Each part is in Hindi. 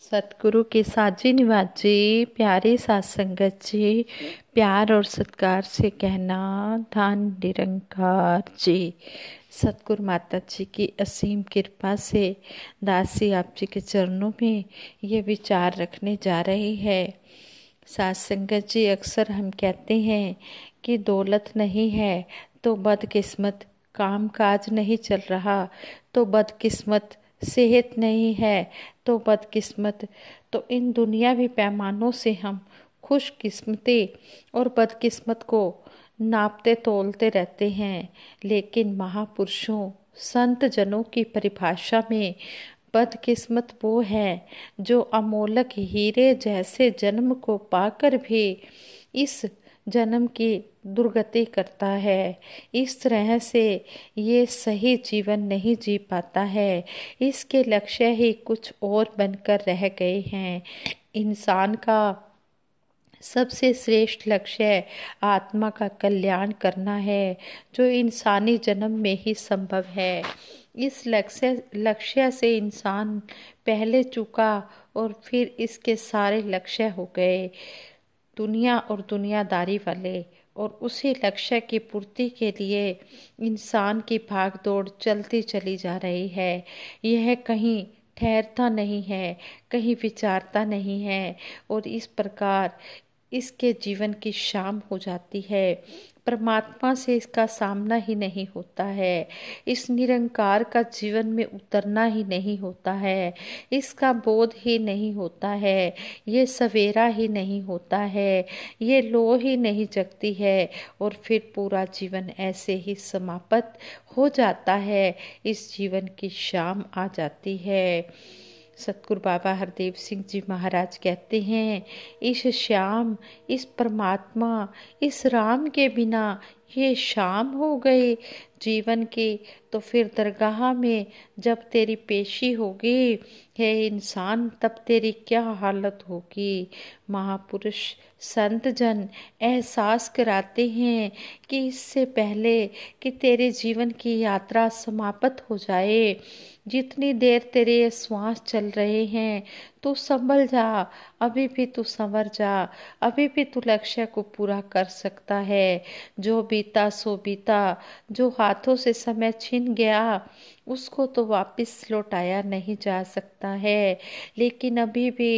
सतगुरु के जी निवाज जी प्यारे सात संगत जी प्यार और सत्कार से कहना धन निरंकार जी सतगुरु माता जी की असीम कृपा से दासी आप जी के चरणों में ये विचार रखने जा रही है सात संगत जी अक्सर हम कहते हैं कि दौलत नहीं है तो बदकिस्मत काम काज नहीं चल रहा तो बदकिस्मत सेहत नहीं है तो बदकिस्मत तो इन दुनियावी पैमानों से हम खुशकिस्मती और बदकिस्मत को नापते तोलते रहते हैं लेकिन महापुरुषों संत जनों की परिभाषा में बदकिस्मत वो है जो अमोलक हीरे जैसे जन्म को पाकर भी इस जन्म की दुर्गति करता है इस तरह से ये सही जीवन नहीं जी पाता है इसके लक्ष्य ही कुछ और बनकर रह गए हैं इंसान का सबसे श्रेष्ठ लक्ष्य आत्मा का कल्याण करना है जो इंसानी जन्म में ही संभव है इस लक्ष्य लक्ष्य से इंसान पहले चुका और फिर इसके सारे लक्ष्य हो गए दुनिया और दुनियादारी वाले और उसी लक्ष्य की पूर्ति के लिए इंसान की भाग दौड़ चलती चली जा रही है यह कहीं ठहरता नहीं है कहीं विचारता नहीं है और इस प्रकार इसके जीवन की शाम हो जाती है परमात्मा से इसका सामना ही नहीं होता है इस निरंकार का जीवन में उतरना ही नहीं होता है इसका बोध ही नहीं होता है ये सवेरा ही नहीं होता है ये लो ही नहीं जगती है और फिर पूरा जीवन ऐसे ही समाप्त हो जाता है इस जीवन की शाम आ जाती है सतगुरु बाबा हरदेव सिंह जी महाराज कहते हैं इस श्याम इस परमात्मा इस राम के बिना ये शाम हो गए जीवन की तो फिर दरगाह में जब तेरी पेशी होगी है इंसान तब तेरी क्या हालत होगी महापुरुष संत जन एहसास कराते हैं कि इससे पहले कि तेरे जीवन की यात्रा समाप्त हो जाए जितनी देर तेरे श्वास चल रहे हैं तू संभल जा अभी भी तू संवर जा अभी भी तू लक्ष्य को पूरा कर सकता है जो बीता सो बीता जो हाथ हाथों से समय छिन गया उसको तो वापस लौटाया नहीं जा सकता है लेकिन अभी भी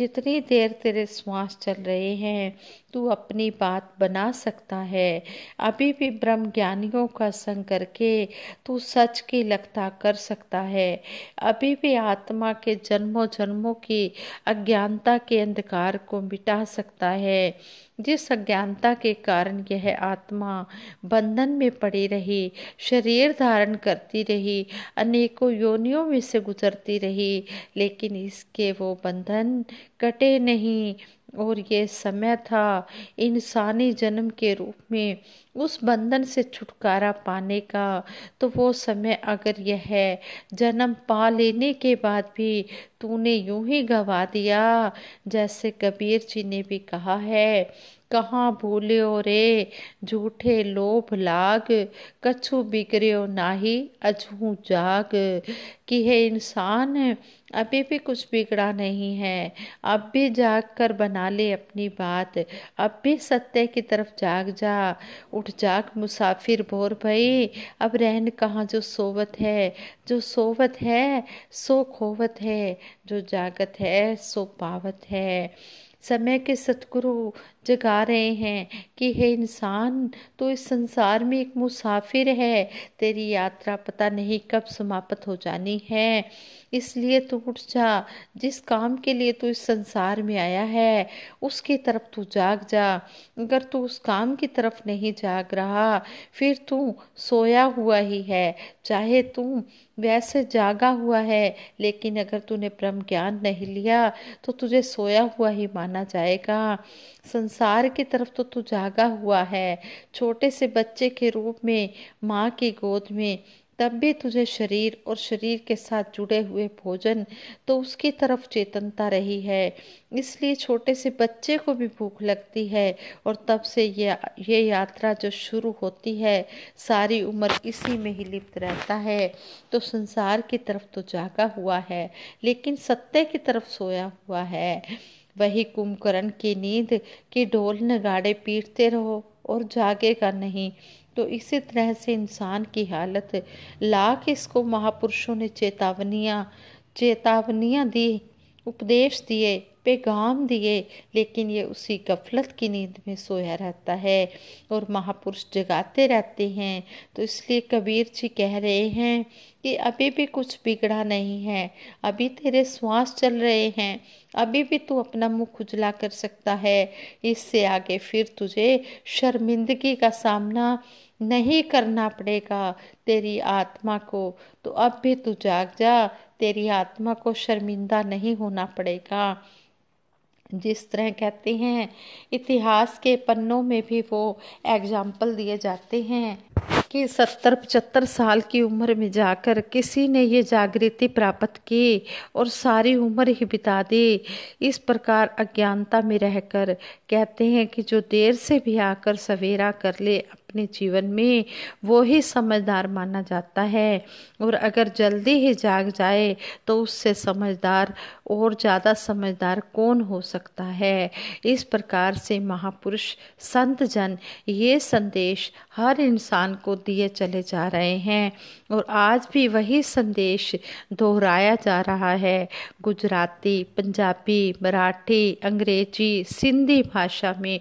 जितनी देर तेरे श्वास चल रहे हैं तू अपनी बात बना सकता है अभी भी ब्रह्म ज्ञानियों का संग करके तू सच की लगता कर सकता है अभी भी आत्मा के जन्मों जन्मों की अज्ञानता के अंधकार को मिटा सकता है जिस अज्ञानता के कारण यह आत्मा बंधन में पड़ी रही शरीर धारण करती रही अनेकों योनियों में से गुजरती रही लेकिन इसके वो बंधन कटे नहीं और ये समय था इंसानी जन्म के रूप में उस बंधन से छुटकारा पाने का तो वो समय अगर यह है जन्म पा लेने के बाद भी तूने यूं ही गवा दिया जैसे कबीर जी ने भी कहा है कहाँ भूल्यो रे झूठे लोभ लाग कछु बिगड़ो नाही अजू जाग कि हे इंसान अभी भी कुछ बिगड़ा नहीं है अब भी जाग कर बना ले अपनी बात अब भी सत्य की तरफ जाग जा उठ जाग मुसाफिर भोर भई अब रहन कहाँ जो सोवत है जो सोवत है सो खोवत है जो जागत है सो पावत है समय के सतगुरु जगा रहे हैं कि हे इंसान तो इस संसार में एक मुसाफिर है तेरी यात्रा पता नहीं कब समाप्त हो जानी है इसलिए तू उठ जा जिस काम के लिए तू इस संसार में आया है उसकी तरफ तू जाग जा अगर तू उस काम की तरफ नहीं जाग रहा फिर तू सोया हुआ ही है चाहे तू वैसे जागा हुआ है लेकिन अगर तूने ब्रह्म ज्ञान नहीं लिया तो तुझे सोया हुआ ही माना माना जाएगा संसार की तरफ तो तू जागा हुआ है छोटे से बच्चे के रूप में माँ की गोद में तब भी तुझे शरीर और शरीर के साथ जुड़े हुए भोजन तो उसकी तरफ चेतनता रही है इसलिए छोटे से बच्चे को भी भूख लगती है और तब से ये ये यात्रा जो शुरू होती है सारी उम्र इसी में ही लिप्त रहता है तो संसार की तरफ तो जागा हुआ है लेकिन सत्य की तरफ सोया हुआ है वही कुंभकर्ण की नींद की ढोल नगाड़े पीटते रहो और जागेगा नहीं तो इसी तरह से इंसान की हालत लाख इसको महापुरुषों ने चेतावनियाँ चेतावनियाँ दी उपदेश दिए पैगाम दिए लेकिन ये उसी गफलत की नींद में सोया रहता है और महापुरुष जगाते रहते हैं तो इसलिए कबीर जी कह रहे हैं कि अभी भी कुछ बिगड़ा नहीं है अभी तेरे श्वास चल रहे हैं अभी भी तू अपना मुँह खुजला कर सकता है इससे आगे फिर तुझे शर्मिंदगी का सामना नहीं करना पड़ेगा तेरी आत्मा को तो अब भी तू जाग जा तेरी आत्मा को शर्मिंदा नहीं होना पड़ेगा जिस तरह कहते हैं इतिहास के पन्नों में भी वो एग्जाम्पल दिए जाते हैं कि सत्तर पचहत्तर साल की उम्र में जाकर किसी ने ये जागृति प्राप्त की और सारी उम्र ही बिता दी इस प्रकार अज्ञानता में रहकर कहते हैं कि जो देर से भी आकर सवेरा कर ले अपने जीवन में वो ही समझदार माना जाता है और अगर जल्दी ही जाग जाए तो उससे समझदार और ज़्यादा समझदार कौन हो सकता है इस प्रकार से महापुरुष संत जन ये संदेश हर इंसान को दिए चले जा रहे हैं और आज भी वही संदेश दोहराया जा रहा है गुजराती पंजाबी मराठी अंग्रेजी सिंधी भाषा में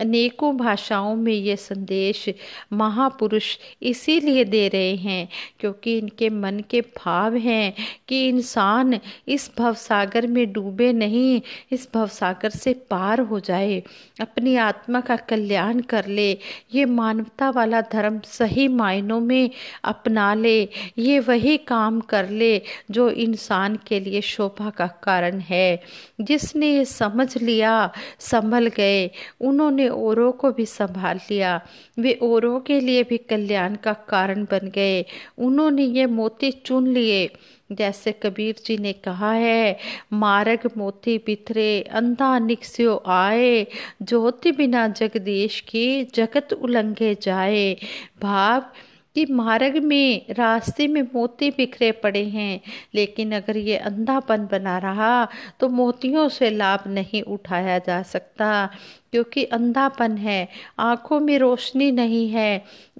अनेकों भाषाओं में ये संदेश महापुरुष इसीलिए दे रहे हैं क्योंकि इनके मन के भाव हैं कि इंसान इस भवसागर में डूबे नहीं इस भवसागर से पार हो जाए अपनी आत्मा का कल्याण कर ले ये मानवता वाला धर्म सही मायनों में अपना ले ये वही काम कर ले जो इंसान के लिए शोभा का कारण है जिसने ये समझ लिया संभल गए उन्होंने ने औरों को भी संभाल लिया वे औरों के लिए भी कल्याण का कारण बन गए उन्होंने ये मोती चुन लिए जैसे कबीर जी ने कहा है मारग मोती बिथरे अंधा निकस्यो आए ज्योति बिना जगदीश की जगत उलंघे जाए भाव कि मार्ग में रास्ते में मोती बिखरे पड़े हैं लेकिन अगर ये अंधापन बना रहा तो मोतियों से लाभ नहीं उठाया जा सकता क्योंकि अंधापन है आंखों में रोशनी नहीं है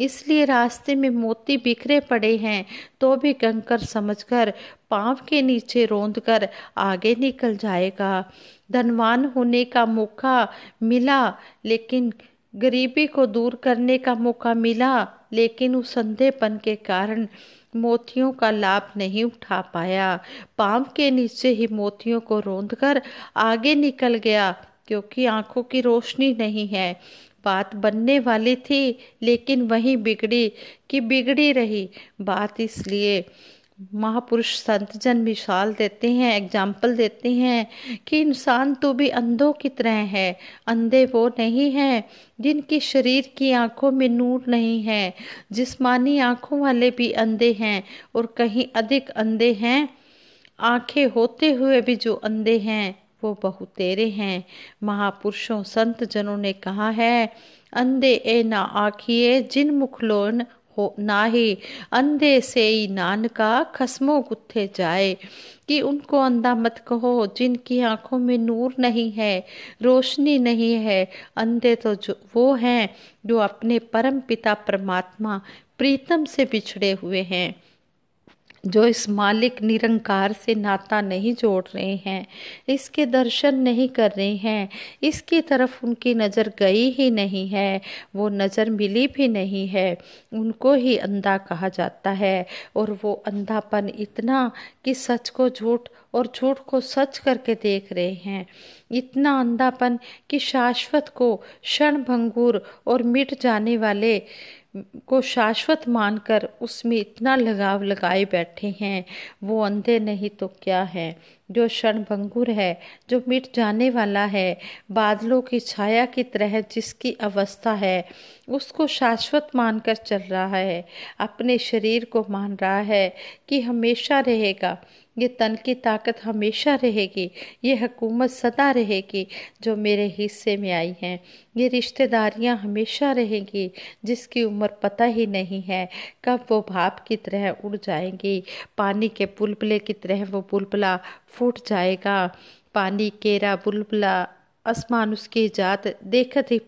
इसलिए रास्ते में मोती बिखरे पड़े हैं तो भी कंकर समझकर पाँव के नीचे रोंद कर आगे निकल जाएगा धनवान होने का मौका मिला लेकिन गरीबी को दूर करने का मौका मिला लेकिन उस संधेपन के कारण मोतियों का लाभ नहीं उठा पाया पाम के नीचे ही मोतियों को रोंद कर आगे निकल गया क्योंकि आंखों की रोशनी नहीं है बात बनने वाली थी लेकिन वही बिगड़ी कि बिगड़ी रही बात इसलिए महापुरुष संत जन मिसाल देते हैं एग्जाम्पल देते हैं कि इंसान तो भी अंधों की तरह है अंधे वो नहीं हैं जिनके शरीर की आंखों में नूर नहीं है जिस्मानी आंखों वाले भी अंधे हैं और कहीं अधिक अंधे हैं आंखें होते हुए भी जो अंधे हैं वो बहुतेरे हैं महापुरुषों संत जनों ने कहा है अंधे ए ना आखिए जिन मुखलोन हो नाहे अंधे से ही नान का खसमो कुत्थे जाए कि उनको अंधा मत कहो जिनकी आंखों में नूर नहीं है रोशनी नहीं है अंधे तो जो वो हैं जो अपने परम पिता परमात्मा प्रीतम से बिछड़े हुए हैं जो इस मालिक निरंकार से नाता नहीं जोड़ रहे हैं इसके दर्शन नहीं कर रहे हैं इसकी तरफ उनकी नज़र गई ही नहीं है वो नज़र मिली भी नहीं है उनको ही अंधा कहा जाता है और वो अंधापन इतना कि सच को झूठ और झूठ को सच करके देख रहे हैं इतना अंधापन कि शाश्वत को क्षण भंगूर और मिट जाने वाले को शाश्वत मानकर उसमें इतना लगाव लगाए बैठे हैं वो अंधे नहीं तो क्या है जो क्षणभंगुर है जो मिट जाने वाला है बादलों की छाया की तरह जिसकी अवस्था है उसको शाश्वत मानकर चल रहा है अपने शरीर को मान रहा है कि हमेशा रहेगा ये तन की ताकत हमेशा रहेगी ये हकूमत सदा रहेगी जो मेरे हिस्से में आई हैं ये रिश्तेदारियां हमेशा रहेंगी जिसकी उम्र पता ही नहीं है कब वो भाप की तरह उड़ जाएंगी पानी के बुलबुले की तरह वो बुलबुला फूट जाएगा पानी केरा बुलबुला आसमान उसकी जात देखत ही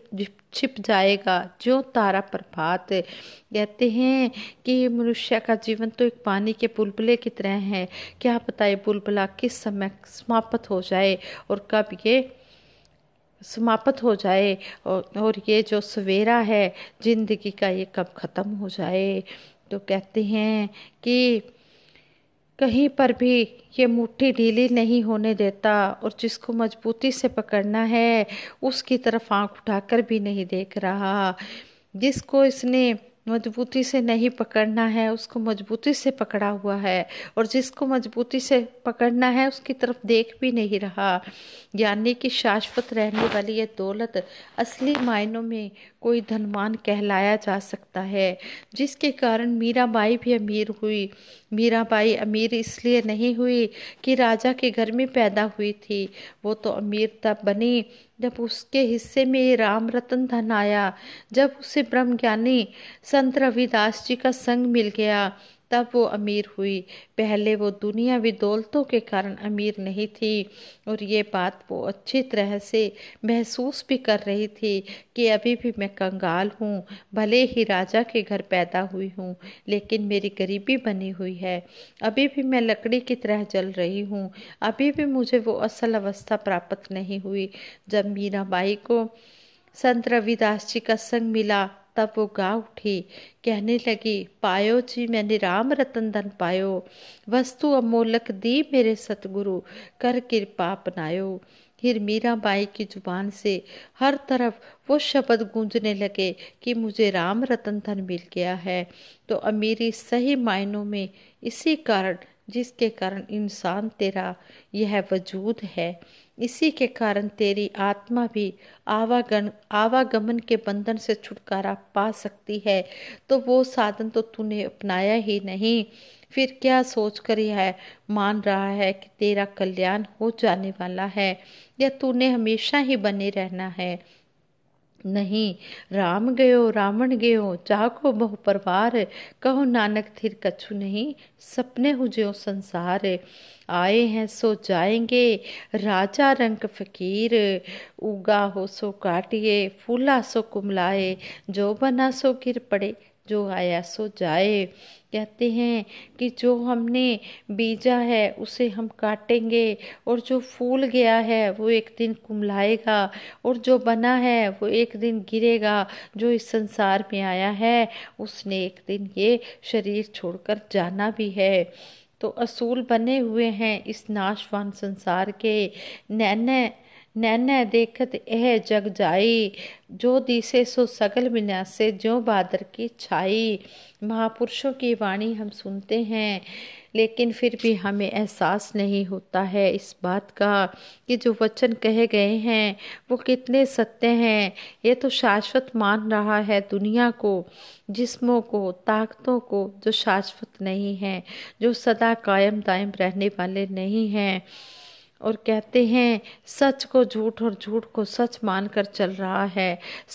छिप जाएगा जो तारा प्रभात कहते हैं कि मनुष्य का जीवन तो एक पानी के बुलबुले की तरह है क्या पता ये बुलबुला किस समय समाप्त हो जाए और कब ये समाप्त हो जाए और, और ये जो सवेरा है जिंदगी का ये कब ख़त्म हो जाए तो कहते हैं कि कहीं पर भी ये मुट्ठी ढीली नहीं होने देता और जिसको मजबूती से पकड़ना है उसकी तरफ आंख उठाकर भी नहीं देख रहा जिसको इसने मजबूती से नहीं पकड़ना है उसको मजबूती से पकड़ा हुआ है और जिसको मजबूती से पकड़ना है उसकी तरफ देख भी नहीं रहा यानी कि शाश्वत रहने वाली यह दौलत असली मायनों में कोई धनवान कहलाया जा सकता है जिसके कारण मीराबाई भी अमीर हुई मीराबाई अमीर इसलिए नहीं हुई कि राजा के घर में पैदा हुई थी वो तो अमीर तब बनी जब उसके हिस्से में राम रतन धन आया जब उसे ब्रह्म ज्ञानी संत रविदास जी का संग मिल गया तब वो अमीर हुई पहले वो दुनियावी दौलतों के कारण अमीर नहीं थी और ये बात वो अच्छी तरह से महसूस भी कर रही थी कि अभी भी मैं कंगाल हूँ भले ही राजा के घर पैदा हुई हूँ लेकिन मेरी गरीबी बनी हुई है अभी भी मैं लकड़ी की तरह जल रही हूँ अभी भी मुझे वो असल अवस्था प्राप्त नहीं हुई जब मीरा बाई को संत रविदास जी का संग मिला तब वो गा उठी कहने लगी पायो जी मैंने राम रतन धन पायो वस्तु अमोलक दी मेरे सतगुरु कर कृपा अपनायो फिर मीरा बाई की जुबान से हर तरफ वो शब्द गूंजने लगे कि मुझे राम रतन धन मिल गया है तो अमीरी सही मायनों में इसी कारण जिसके कारण इंसान तेरा यह वजूद है इसी के कारण तेरी आत्मा भी आवागन आवागमन के बंधन से छुटकारा पा सकती है तो वो साधन तो तूने अपनाया ही नहीं फिर क्या सोच कर यह मान रहा है कि तेरा कल्याण हो जाने वाला है या तूने हमेशा ही बने रहना है नहीं राम गयो रावण गयो चाको बहु परवार कहो नानक थिर कछु नहीं सपने हुजो संसार आए हैं सो जाएंगे राजा रंग फकीर उगा हो सो काटिए फूला सो कुमलाए जो बना सो गिर पड़े जो आया सो जाए कहते हैं कि जो हमने बीजा है उसे हम काटेंगे और जो फूल गया है वो एक दिन कुमलाएगा और जो बना है वो एक दिन गिरेगा जो इस संसार में आया है उसने एक दिन ये शरीर छोड़कर जाना भी है तो असूल बने हुए हैं इस नाशवान संसार के नैने नैने देखत एह जग जाई जो दिसे सो सगल विन्यासे जो बादर की छाई महापुरुषों की वाणी हम सुनते हैं लेकिन फिर भी हमें एहसास नहीं होता है इस बात का कि जो वचन कहे गए हैं वो कितने सत्य हैं ये तो शाश्वत मान रहा है दुनिया को जिस्मों को ताकतों को जो शाश्वत नहीं है जो सदा कायम दायम रहने वाले नहीं हैं और कहते हैं सच को झूठ और झूठ को सच मानकर चल रहा है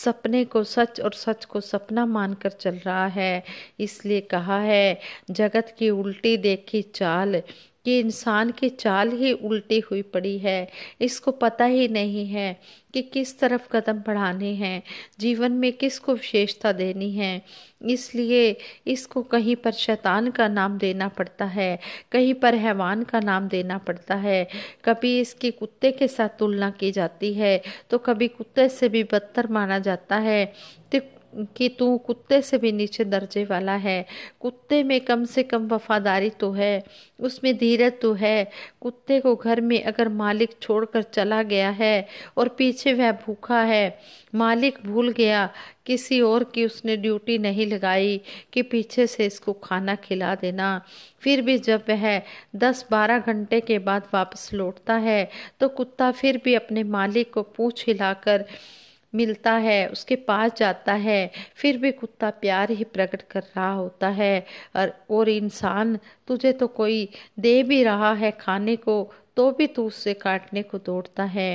सपने को सच और सच को सपना मानकर चल रहा है इसलिए कहा है जगत की उल्टी देखी चाल कि इंसान की चाल ही उल्टी हुई पड़ी है इसको पता ही नहीं है कि किस तरफ कदम बढ़ाने हैं जीवन में किसको विशेषता देनी है इसलिए इसको कहीं पर शैतान का नाम देना पड़ता है कहीं पर हैवान का नाम देना पड़ता है कभी इसकी कुत्ते के साथ तुलना की जाती है तो कभी कुत्ते से भी बदतर माना जाता है तो कि तू कुत्ते से भी नीचे दर्जे वाला है कुत्ते में कम से कम वफादारी तो है उसमें धीरज तो है कुत्ते को घर में अगर मालिक छोड़कर चला गया है और पीछे वह भूखा है मालिक भूल गया किसी और की उसने ड्यूटी नहीं लगाई कि पीछे से इसको खाना खिला देना फिर भी जब वह दस बारह घंटे के बाद वापस लौटता है तो कुत्ता फिर भी अपने मालिक को पूछ हिलाकर मिलता है उसके पास जाता है फिर भी कुत्ता प्यार ही प्रकट कर रहा होता है और और इंसान तुझे तो कोई दे भी रहा है खाने को तो भी तू उससे काटने को दौड़ता है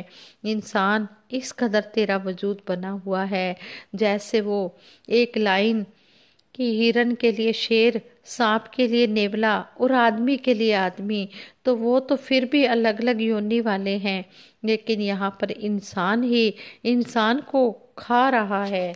इंसान इस कदर तेरा वजूद बना हुआ है जैसे वो एक लाइन कि हिरन के लिए शेर सांप के लिए नेवला और आदमी के लिए आदमी तो वो तो फिर भी अलग अलग योनि वाले हैं लेकिन यहाँ पर इंसान ही इंसान को खा रहा है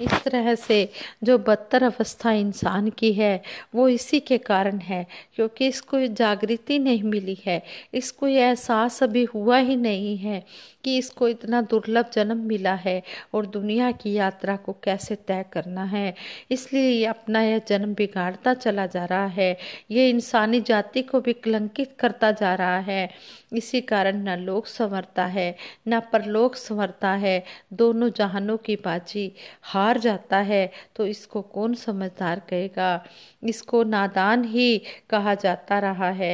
इस तरह से जो बदतर अवस्था इंसान की है वो इसी के कारण है क्योंकि इसको जागृति नहीं मिली है इसको ये एहसास अभी हुआ ही नहीं है कि इसको इतना दुर्लभ जन्म मिला है और दुनिया की यात्रा को कैसे तय करना है इसलिए ये अपना यह जन्म बिगाड़ता चला जा रहा है ये इंसानी जाति को भी कलंकित करता जा रहा है इसी कारण न लोक संवरता है न परलोक संवरता है दोनों जहानों की बाजी हार जाता है तो इसको कौन समझदार कहेगा इसको नादान ही कहा जाता रहा है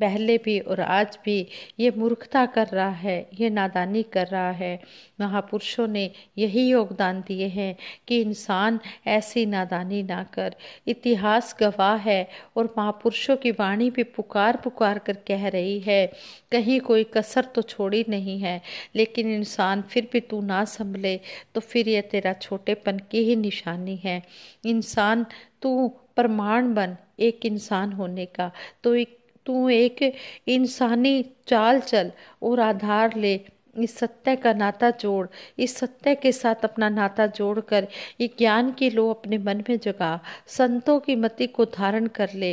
पहले भी और आज भी ये मूर्खता कर रहा है ये नादानी कर रहा है महापुरुषों ने यही योगदान दिए हैं कि इंसान ऐसी नादानी ना कर इतिहास गवाह है और महापुरुषों की वाणी भी पुकार पुकार कर कह रही है कहीं कोई कसर तो छोड़ी नहीं है लेकिन इंसान फिर भी तू ना संभले तो फिर यह तेरा छोटेपन की ही निशानी है इंसान तू प्रमाण बन एक इंसान होने का तो एक तू एक इंसानी चाल चल और आधार ले इस सत्य का नाता जोड़ इस सत्य के साथ अपना नाता कर ये ज्ञान की लो अपने मन में जगा संतों की मति को धारण कर ले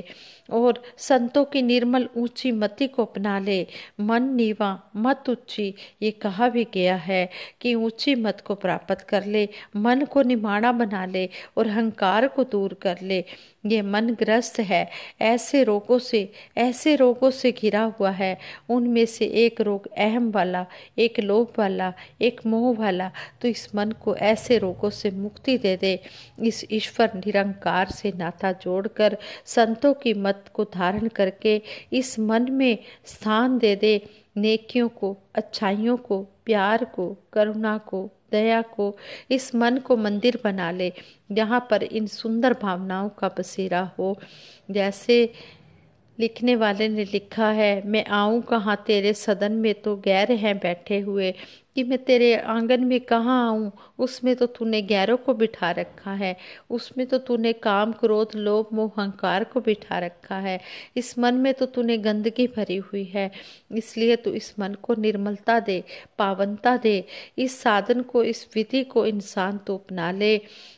और संतों की निर्मल ऊंची मति को अपना ले मन नीवा मत ऊंची ये कहा भी गया है कि ऊंची मत को प्राप्त कर ले मन को निमाणा बना ले और अहंकार को दूर कर ले ये मन ग्रस्त है ऐसे रोगों से ऐसे रोगों से घिरा हुआ है उनमें से एक रोग अहम वाला एक लोभ वाला एक मोह वाला तो इस मन को ऐसे रोगों से मुक्ति दे दे इस ईश्वर निरंकार से नाता जोड़कर संतों की मत को धारण करके इस मन में स्थान दे दे नेकियों को अच्छाइयों को प्यार को करुणा को दया को इस मन को मंदिर बना ले यहाँ पर इन सुंदर भावनाओं का बसेरा हो जैसे लिखने वाले ने लिखा है मैं आऊँ कहाँ तेरे सदन में तो गैर हैं बैठे हुए कि मैं तेरे आंगन में कहाँ आऊँ उसमें तो तूने गैरों को बिठा रखा है उसमें तो तूने काम क्रोध लोभ मोह अहंकार को बिठा रखा है इस मन में तो तूने गंदगी भरी हुई है इसलिए तू इस मन को निर्मलता दे पावनता दे इस साधन को इस विधि को इंसान तो अपना ले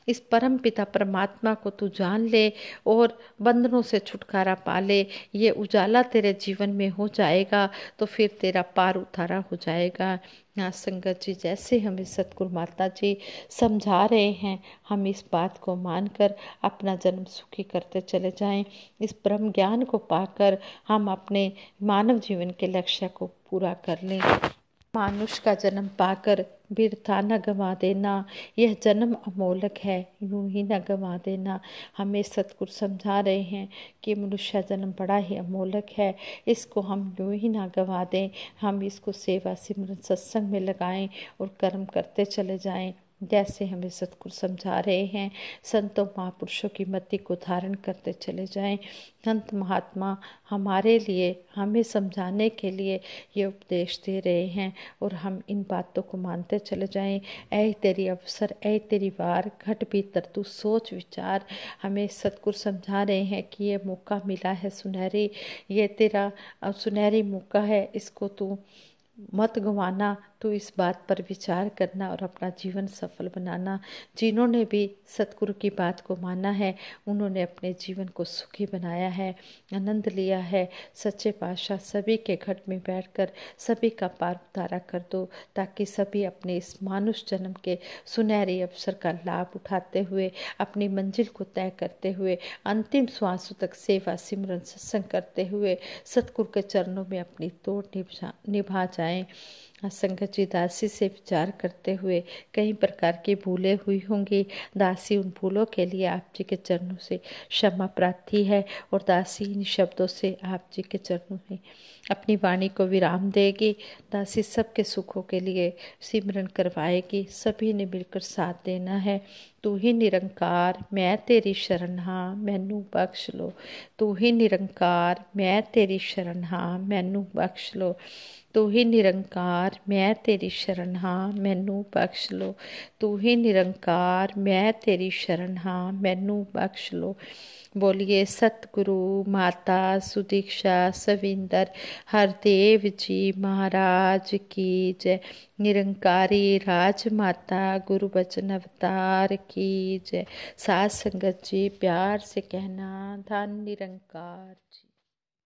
इस परम पिता परमात्मा को तू जान ले और बंधनों से छुटकारा पा ले ये उजाला तेरे जीवन में हो जाएगा तो फिर तेरा पार उतारा हो जाएगा संगत जी जैसे हमें सतगुरु माता जी समझा रहे हैं हम इस बात को मानकर अपना जन्म सुखी करते चले जाएं इस ब्रह्म ज्ञान को पाकर हम अपने मानव जीवन के लक्ष्य को पूरा कर लें मानुष का जन्म पाकर व्यर्था न गंवा देना यह जन्म अमोलक है यूं ही न गंवा देना हमें सतगुरु समझा रहे हैं कि मनुष्य जन्म बड़ा ही अमोलक है इसको हम यूं ही ना गंवा दें हम इसको सेवा सिमरन सत्संग में लगाएं और कर्म करते चले जाएं जैसे हमें सतगुरु समझा रहे हैं संतों महापुरुषों की मति को धारण करते चले जाएं संत महात्मा हमारे लिए हमें समझाने के लिए ये उपदेश दे रहे हैं और हम इन बातों को मानते चले जाएं ऐ तेरी अवसर ऐ तेरी वार घट भीतर तू सोच विचार हमें सतगुरु समझा रहे हैं कि ये मौका मिला है सुनहरी ये तेरा सुनहरी मौका है इसको तू मत गंवाना तो इस बात पर विचार करना और अपना जीवन सफल बनाना जिन्होंने भी सतगुरु की बात को माना है उन्होंने अपने जीवन को सुखी बनाया है आनंद लिया है सच्चे पातशाह सभी के घट में बैठकर सभी का पार उतारा कर दो ताकि सभी अपने इस मानुष जन्म के सुनहरे अवसर का लाभ उठाते हुए अपनी मंजिल को तय करते हुए अंतिम श्वासों तक सेवा सिमरन सत्संग करते हुए सतगुरु के चरणों में अपनी तोड़ निभा निभा जाएं असंगत जी दासी से विचार करते हुए कई प्रकार की भूलें हुई होंगी दासी उन भूलों के लिए आप जी के चरणों से क्षमा प्रार्थी है और दासी इन शब्दों से आप जी के चरणों में अपनी वाणी को विराम देगी दासी के सुखों के लिए सिमरन करवाएगी सभी ने मिलकर साथ देना है तू ही निरंकार मैं तेरी शरण हाँ मैनू बख्श लो तू ही निरंकार मैं तेरी शरण हाँ मैनू बख्श लो तू ही निरंकार मैं तेरी शरण हाँ मैनू बख्श लो तू ही निरंकार मैं तेरी शरण हाँ मैनू बख्श लो बोलिए सतगुरु माता सुदीक्षा सविंदर हरदेव जी महाराज की जय निरंकारी माता गुरु बचन अवतार की जय सात संगत जी प्यार से कहना धन निरंकार जी